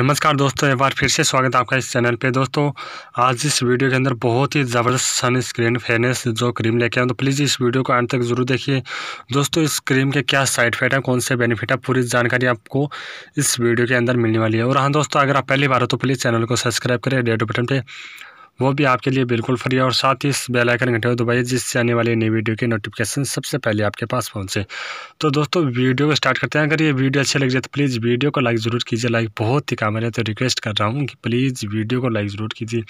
नमस्कार दोस्तों एक बार फिर से स्वागत है आपका इस चैनल पे दोस्तों आज इस वीडियो के अंदर बहुत ही ज़बरदस्त सन स्क्रीन फेयरनेस जो क्रीम लेके हूँ तो प्लीज़ इस वीडियो को अंत तक जरूर देखिए दोस्तों इस क्रीम के क्या साइड इफेक्ट है कौन से बेनिफिट है पूरी जानकारी आपको इस वीडियो के अंदर मिलने वाली है और हाँ दोस्तों अगर आप पहली बार हो तो प्लीज़ चैनल को सब्सक्राइब करें रेडियो बटन पर वो भी आपके लिए बिल्कुल फ्री है और साथ ही इस बेल आइकन घंटे को दबाइए जिससे आने वाली नई वीडियो के नोटिफिकेशन सबसे पहले आपके पास पहुंचे तो दोस्तों वीडियो को स्टार्ट करते हैं अगर ये वीडियो अच्छी लग जाए तो प्लीज़ वीडियो को लाइक ज़रूर कीजिए लाइक बहुत ही काम है तो रिक्वेस्ट कर रहा हूँ कि प्लीज़ वीडियो को लाइक ज़रूर कीजिए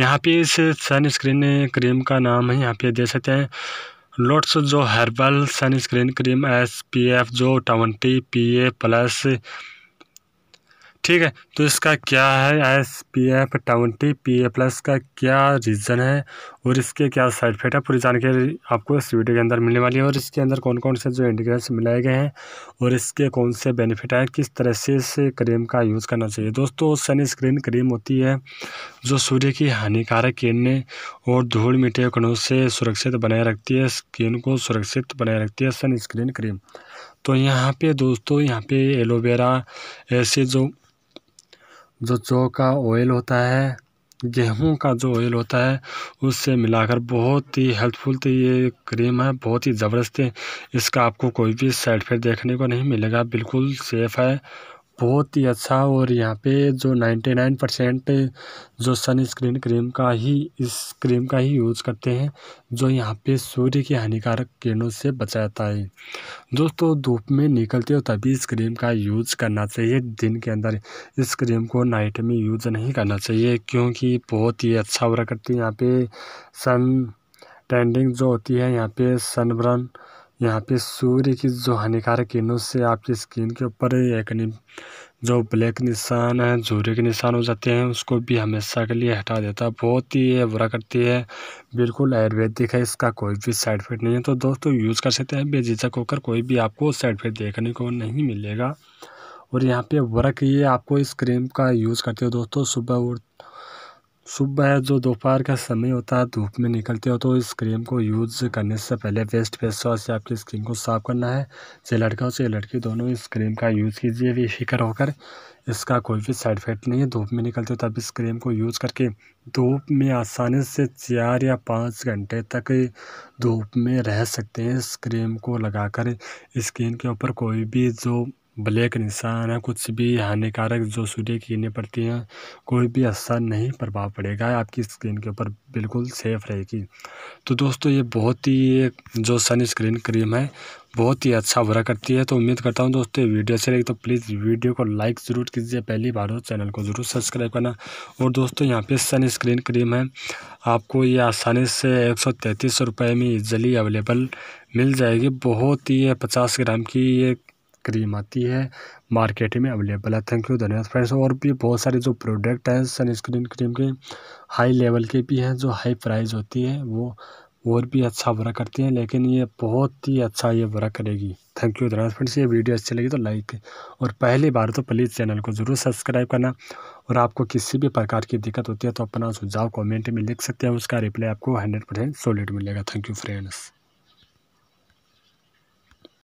यहाँ पर इस सनस्क्रीन क्रीम का नाम है यहाँ पे दे सकते हैं लोट्स जो herbal sunscreen cream S P F जो ट्वेंटी पी ए प्लस ठीक है तो इसका क्या है S P F twenty P A plus का क्या रीज़न है और इसके क्या साइड इफेक्ट है पूरी जानकारी आपको इस वीडियो के अंदर मिलने वाली है और इसके अंदर कौन कौन से जो इंडिकेटर्स मिलाए गए हैं और इसके कौन से बेनिफिट हैं किस तरह से इस क्रीम का यूज़ करना चाहिए दोस्तों सनस्क्रीन क्रीम होती है जो सूर्य की हानिकारक किरणें और धूल मिट्टी कणों से सुरक्षित बनाए रखती है स्किन को सुरक्षित बनाए रखती है सनस्क्रीन क्रीम तो यहाँ पे दोस्तों यहाँ पे एलोवेरा ऐसे जो जो जौ का ऑयल होता है गेहूँ का जो ऑयल होता है उससे मिलाकर बहुत ही हेल्पफुल तो ये क्रीम है बहुत ही ज़बरदस्त है इसका आपको कोई भी साइड इफ़ेक्ट देखने को नहीं मिलेगा बिल्कुल सेफ़ है बहुत ही अच्छा और यहाँ पे जो नाइन्टी नाइन परसेंट जो सन स्क्रीन क्रीम का ही इस क्रीम का ही यूज़ करते हैं जो यहाँ पे सूर्य की हानिकारक किरणों से बचाता है दोस्तों धूप में निकलते हो तभी इस क्रीम का यूज़ करना चाहिए दिन के अंदर इस क्रीम को नाइट में यूज़ नहीं करना चाहिए क्योंकि बहुत ही अच्छा हो रहा करती है यहाँ पे सन टेंडिंग जो होती है यहाँ पे सनब्रन यहाँ पे सूर्य की जो हानिकारक किरणों से आपकी स्किन के ऊपर एक जो ब्लैक निशान है झूरे के निशान हो जाते हैं उसको भी हमेशा के लिए हटा देता है बहुत ही ये बुरा करती है बिल्कुल आयुर्वेदिक है इसका कोई भी साइड इफेक्ट नहीं है तो दोस्तों यूज़ कर सकते हैं बेझिझक होकर कोई भी आपको साइड इफेक्ट देखने को नहीं मिलेगा और यहाँ पे वर्क ये आपको इस क्रीम का यूज़ करते हो दोस्तों सुबह उठ सुबह जो दोपहर का समय होता है धूप में निकलते हो तो इस क्रीम को यूज़ करने से पहले वेस्ट फेस वॉश से आपकी स्किन को साफ करना है चाहे लड़का हो चाहे लड़की दोनों इस क्रीम का यूज़ कीजिए फिक्र होकर इसका कोई भी साइड इफेक्ट नहीं है धूप में निकलते हो तब इस क्रीम को यूज़ करके धूप में आसानी से चार या पाँच घंटे तक धूप में रह सकते हैं इस क्रीम को लगाकर स्किन के ऊपर कोई भी जो ब्लैक निशान है कुछ भी हानिकारक जो सूर्य किरणें पड़ती हैं कोई भी असर नहीं प्रभाव पड़ेगा आपकी स्क्रीन के ऊपर बिल्कुल सेफ रहेगी तो दोस्तों ये बहुत ही एक जो सन स्क्रीन क्रीम है बहुत ही अच्छा वर्क करती है तो उम्मीद करता हूँ दोस्तों वीडियो अच्छी लगी तो प्लीज़ वीडियो को लाइक ज़रूर कीजिए पहली बार हो चैनल को ज़रूर सब्सक्राइब करना और दोस्तों यहाँ पे सन स्क्रीन क्रीम है आपको ये आसानी से एक सौ तैंतीस रुपये में इजली अवेलेबल मिल जाएगी बहुत ही पचास ग्राम की ये क्रीम आती है मार्केट में अवेलेबल है थैंक यू धन्यवाद फ्रेंड्स और भी बहुत सारे जो प्रोडक्ट हैं सनस्क्रीन क्रीम के हाई लेवल के भी हैं जो हाई प्राइस होती है वो और भी अच्छा वर्क करती हैं लेकिन ये बहुत ही अच्छा ये वर्क करेगी थैंक यू धन्यवाद फ्रेंड्स ये वीडियो अच्छी लगी तो लाइक और पहली बार तो प्लीज़ चैनल को ज़रूर सब्सक्राइब करना और आपको किसी भी प्रकार की दिक्कत होती है तो अपना सुझाव कमेंट में लिख सकते हैं उसका रिप्लाई आपको हंड्रेड परसेंट सॉलिड मिलेगा थैंक यू फ्रेंड्स